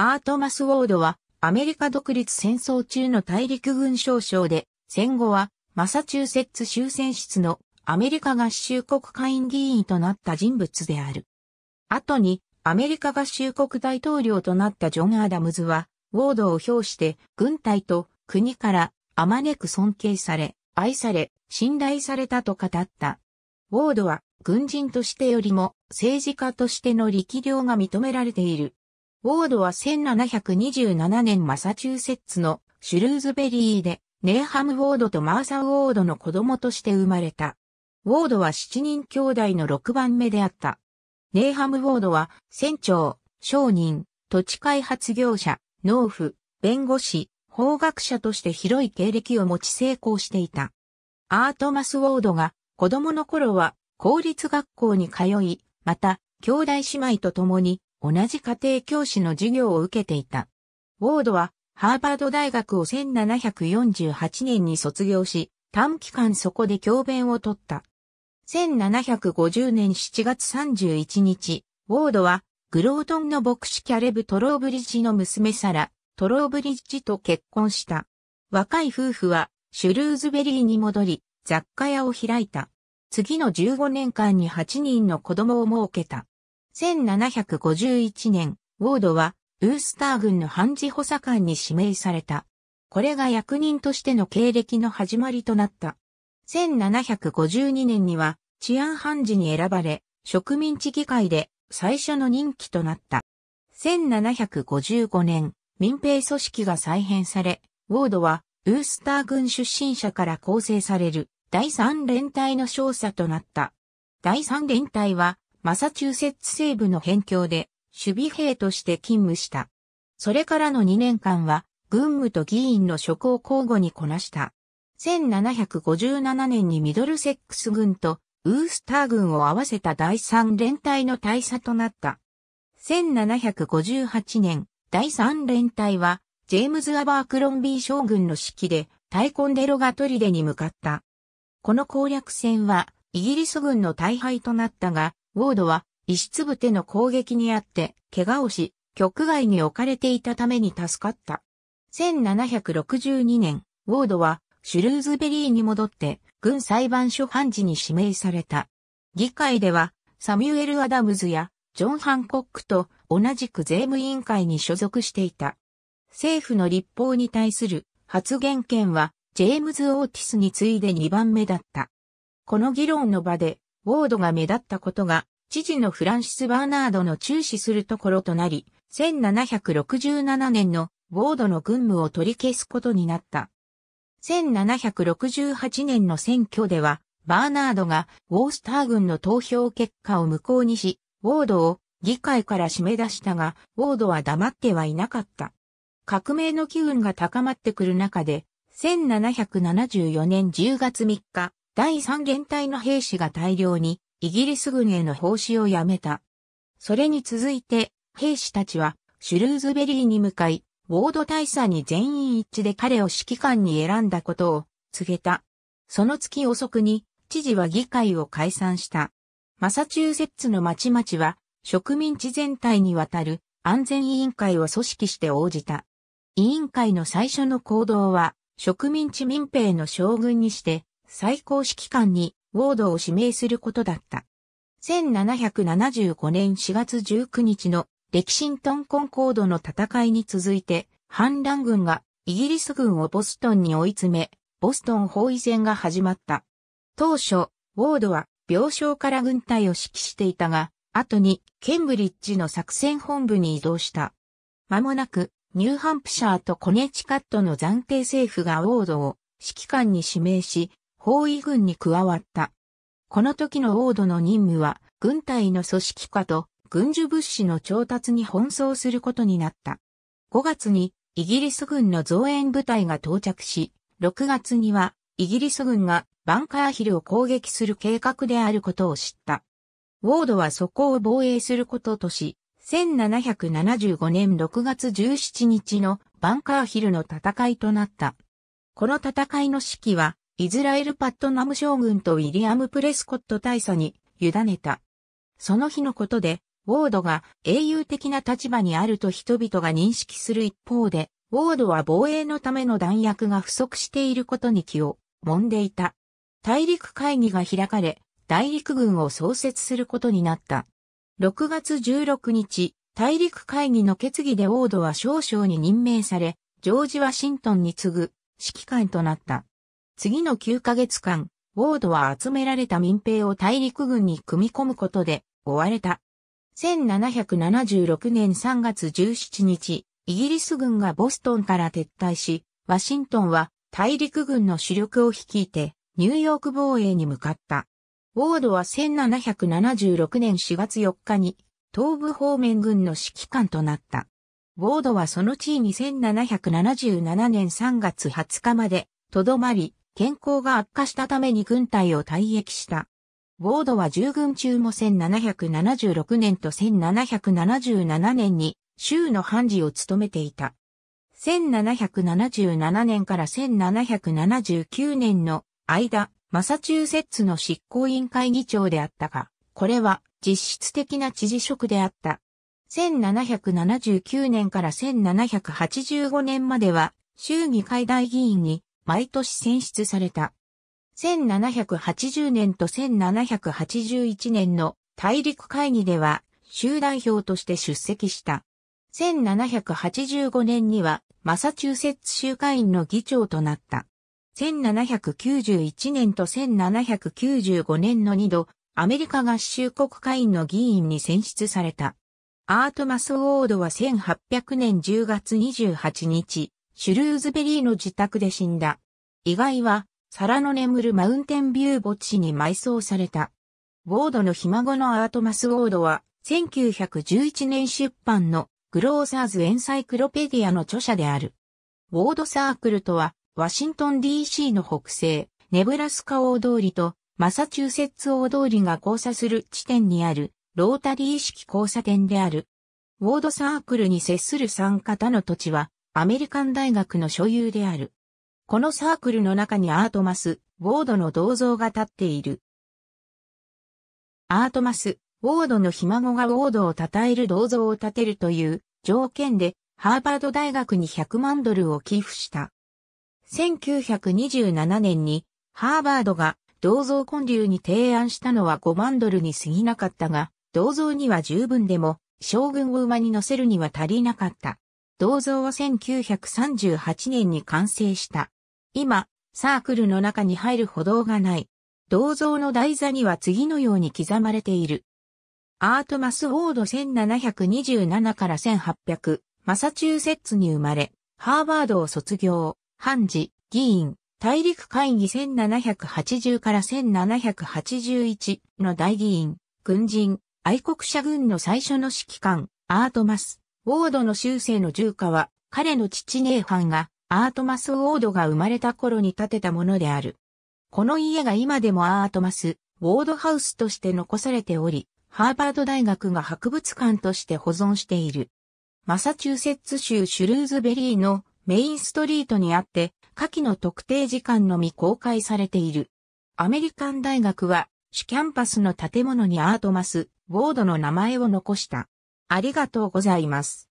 アートマス・ウォードは、アメリカ独立戦争中の大陸軍少将で、戦後は、マサチューセッツ州選出のアメリカ合衆国会院議員となった人物である。後にアメリカ合衆国大統領となったジョン・アダムズは、ウォードを表して軍隊と国からあまねく尊敬され、愛され、信頼されたと語った。ウォードは軍人としてよりも政治家としての力量が認められているウォードは1727年マサチューセッツのシュルーズベリーで、ネーハム・ウォードとマーサ・ウォードの子供として生まれた。ウォードは7人兄弟の6番目であった。ネーハム・ウォードは、船長、商人、土地開発業者、農夫、弁護士、法学者として広い経歴を持ち成功していた。アートマス・ウォードが、子供の頃は、公立学校に通い、また、兄弟姉妹と共に、同じ家庭教師の授業を受けていた。ウォードはハーバード大学を1748年に卒業し、短期間そこで教鞭を取った。1750年7月31日、ウォードはグロートンの牧師キャレブ・トローブリッジの娘サラ、トローブリッジと結婚した。若い夫婦はシュルーズベリーに戻り、雑貨屋を開いた。次の15年間に8人の子供を設けた。1751年、ウォードは、ウースター軍の判事補佐官に指名された。これが役人としての経歴の始まりとなった。1752年には治安判事に選ばれ、植民地議会で最初の任期となった。1755年、民兵組織が再編され、ウォードはウースター軍出身者から構成される第三連隊の少佐となった。第三連隊はマサチューセッツ西部の辺境で守備兵として勤務した。それからの2年間は軍務と議員の職を交互にこなした。1757年にミドルセックス軍とウースター軍を合わせた第3連隊の大佐となった。1758年、第3連隊はジェームズ・アバークロンビー将軍の指揮でタイコンデロガトリデに向かった。この攻略戦はイギリス軍の大敗となったが、ウォードは、石粒手ての攻撃にあって、怪我をし、局外に置かれていたために助かった。1762年、ウォードは、シュルーズベリーに戻って、軍裁判所判事に指名された。議会では、サミュエル・アダムズや、ジョン・ハンコックと同じく税務委員会に所属していた。政府の立法に対する発言権は、ジェームズ・オーティスに次いで2番目だった。この議論の場で、ウォードが目立ったことが、知事のフランシス・バーナードの注視するところとなり、1767年のウォードの軍務を取り消すことになった。1768年の選挙では、バーナードがウォースター軍の投票結果を無効にし、ウォードを議会から締め出したが、ウォードは黙ってはいなかった。革命の機運が高まってくる中で、1774年10月3日、第三元隊の兵士が大量にイギリス軍への奉仕をやめた。それに続いて兵士たちはシュルーズベリーに向かい、ウォード大佐に全員一致で彼を指揮官に選んだことを告げた。その月遅くに知事は議会を解散した。マサチューセッツの町々は植民地全体にわたる安全委員会を組織して応じた。委員会の最初の行動は植民地民兵の将軍にして最高指揮官にウォードを指名することだった。1775年4月19日のレキシントンコンコードの戦いに続いて、反乱軍がイギリス軍をボストンに追い詰め、ボストン包囲戦が始まった。当初、ウォードは病床から軍隊を指揮していたが、後にケンブリッジの作戦本部に移動した。間もなく、ニューハンプシャーとコネチカットの暫定政府がウォードを指揮官に指名し、包囲軍に加わった。この時の王ドの任務は、軍隊の組織化と軍需物資の調達に奔走することになった。5月にイギリス軍の増援部隊が到着し、6月にはイギリス軍がバンカーヒルを攻撃する計画であることを知った。ウォードはそこを防衛することとし、1775年6月17日のバンカーヒルの戦いとなった。この戦いの指揮はイズラエルパットナム将軍とウィリアム・プレスコット大佐に委ねた。その日のことで、ウォードが英雄的な立場にあると人々が認識する一方で、ウォードは防衛のための弾薬が不足していることに気を揉んでいた。大陸会議が開かれ、大陸軍を創設することになった。6月16日、大陸会議の決議でウォードは少将に任命され、ジョージ・ワシントンに次ぐ指揮官となった。次の9ヶ月間、ウォードは集められた民兵を大陸軍に組み込むことで追われた。1776年3月17日、イギリス軍がボストンから撤退し、ワシントンは大陸軍の主力を率いてニューヨーク防衛に向かった。ウォードは1776年4月4日に東部方面軍の指揮官となった。ウォードはその地位に1777年3月20日までとどまり、健康が悪化したために軍隊を退役した。ウォードは従軍中も1776年と1777年に州の判事を務めていた。1777年から1779年の間、マサチューセッツの執行委員会議長であったが、これは実質的な知事職であった。1779年から1785年までは、州議会大議員に毎年選出された。1780年と1781年の大陸会議では集団票として出席した。1785年にはマサチューセッツ州会員の議長となった。1791年と1795年の2度、アメリカ合衆国会員の議員に選出された。アート・マス・ウォードは1800年10月28日、シュルーズベリーの自宅で死んだ。遺骸は、皿の眠るマウンテンビュー墓地に埋葬された。ウォードのひ孫のアートマス・ウォードは、1911年出版のグローサーズ・エンサイクロペディアの著者である。ウォードサークルとは、ワシントン DC の北西、ネブラスカ大通りとマサチューセッツ大通りが交差する地点にあるロータリー式交差点である。ウォードサークルに接する参加の土地はアメリカン大学の所有である。このサークルの中にアートマス、ウォードの銅像が立っている。アートマス、ウォードのひ孫がウォードを称える銅像を建てるという条件で、ハーバード大学に100万ドルを寄付した。1927年に、ハーバードが銅像建立に提案したのは5万ドルに過ぎなかったが、銅像には十分でも、将軍を馬に乗せるには足りなかった。銅像は1938年に完成した。今、サークルの中に入る歩道がない。銅像の台座には次のように刻まれている。アートマス・フォード1727から1800、マサチューセッツに生まれ、ハーバードを卒業、判事、議員、大陸会議1780から1781の大議員、軍人、愛国者軍の最初の指揮官、アートマス、ウォードの終生の住家は、彼の父ネーハンが、アートマス・ウォードが生まれた頃に建てたものである。この家が今でもアートマス、ウォードハウスとして残されており、ハーバード大学が博物館として保存している。マサチューセッツ州シュルーズベリーのメインストリートにあって、下記の特定時間のみ公開されている。アメリカン大学は、主キャンパスの建物にアートマス、ウォードの名前を残した。ありがとうございます。